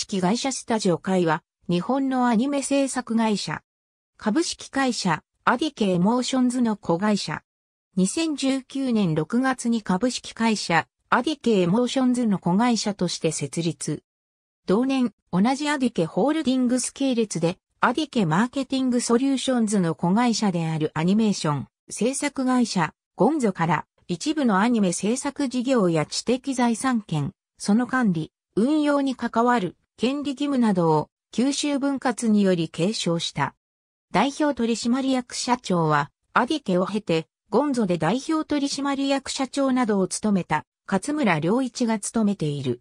式会社スタジオ会は、日本のアニメ制作会社。株式会社、アディケエモーションズの子会社。2019年6月に株式会社、アディケエモーションズの子会社として設立。同年、同じアディケホールディングス系列で、アディケマーケティングソリューションズの子会社であるアニメーション、制作会社、ゴンゾから、一部のアニメ制作事業や知的財産権、その管理、運用に関わる権利義務などを九州分割により継承した。代表取締役社長は、アディケを経て、ゴンゾで代表取締役社長などを務めた、勝村良一が務めている。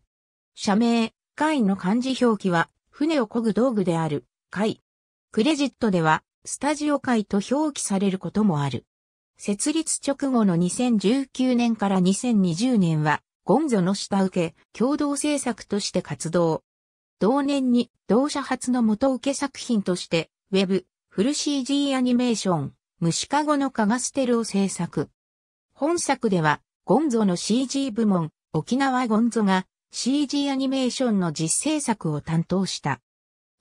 社名、会の漢字表記は、船を漕ぐ道具である、会。クレジットでは、スタジオ会と表記されることもある。設立直後の2019年から2020年は、ゴンゾの下請け、共同制作として活動。同年に同社初の元受け作品として、ウェブ、フル CG アニメーション、虫かごのカガステルを制作。本作では、ゴンゾの CG 部門、沖縄ゴンゾが CG アニメーションの実制作を担当した。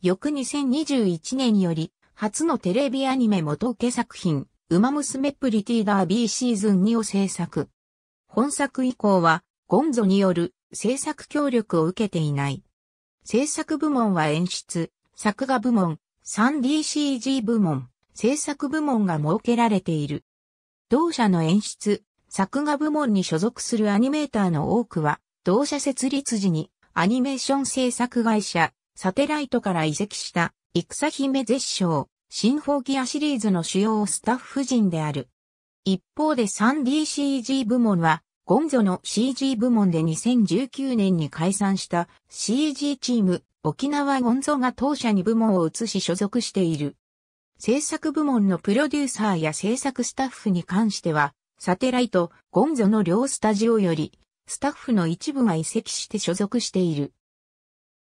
翌2021年より、初のテレビアニメ元受け作品、ウマ娘プリティダービーシーズン2を制作。本作以降は、ゴンゾによる制作協力を受けていない。制作部門は演出、作画部門、3DCG 部門、制作部門が設けられている。同社の演出、作画部門に所属するアニメーターの多くは、同社設立時にアニメーション制作会社、サテライトから移籍した、戦姫絶唱、新フォギアシリーズの主要スタッフ陣である。一方で 3DCG 部門は、ゴンゾの CG 部門で2019年に解散した CG チーム沖縄ゴンゾが当社に部門を移し所属している。制作部門のプロデューサーや制作スタッフに関しては、サテライト、ゴンゾの両スタジオより、スタッフの一部が移籍して所属している。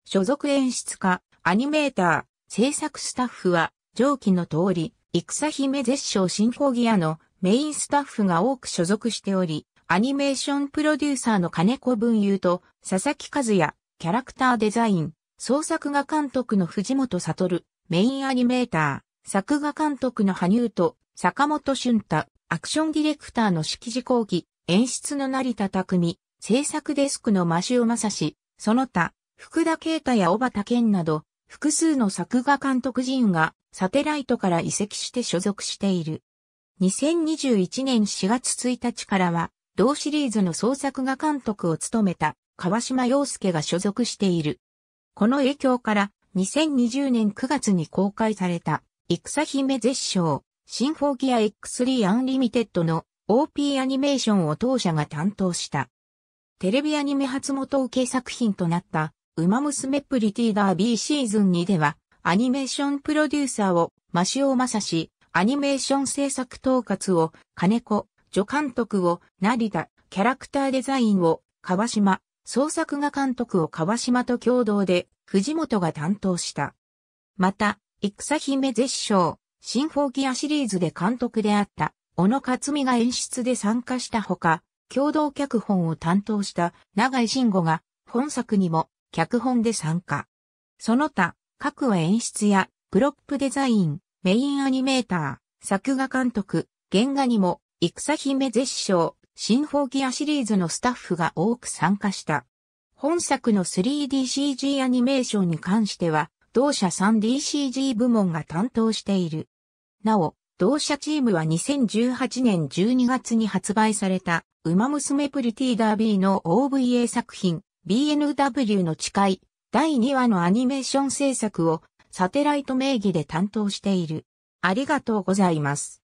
所属演出家、アニメーター、制作スタッフは、上記の通り、戦姫絶唱進行ギアのメインスタッフが多く所属しており、アニメーションプロデューサーの金子文雄と佐々木和也、キャラクターデザイン、創作画監督の藤本悟、メインアニメーター、作画監督の羽生と坂本俊太、アクションディレクターの式地講義、演出の成田匠、制作デスクの真塩正史、その他、福田啓太や小畑健など、複数の作画監督陣がサテライトから移籍して所属している。2021年4月1日からは、同シリーズの創作画監督を務めた川島洋介が所属している。この影響から2020年9月に公開された戦姫絶唱シンフォギア X3 アンリミテッドの OP アニメーションを当社が担当した。テレビアニメ初元受け作品となった馬娘プリティダービーシーズン2ではアニメーションプロデューサーをマシオマサシ、アニメーション制作統括を金子助監督を成田、キャラクターデザインを川島、創作画監督を川島と共同で藤本が担当した。また、戦姫絶唱、新フォーギアシリーズで監督であった小野克美が演出で参加したほか、共同脚本を担当した永井慎吾が本作にも脚本で参加。その他、各は演出やプロップデザイン、メインアニメーター、作画監督、原画にも戦姫絶唱、新宝ギアシリーズのスタッフが多く参加した。本作の 3DCG アニメーションに関しては、同社 3DCG 部門が担当している。なお、同社チームは2018年12月に発売された、ウマ娘プリティダービーの OVA 作品、BNW の誓い、第2話のアニメーション制作を、サテライト名義で担当している。ありがとうございます。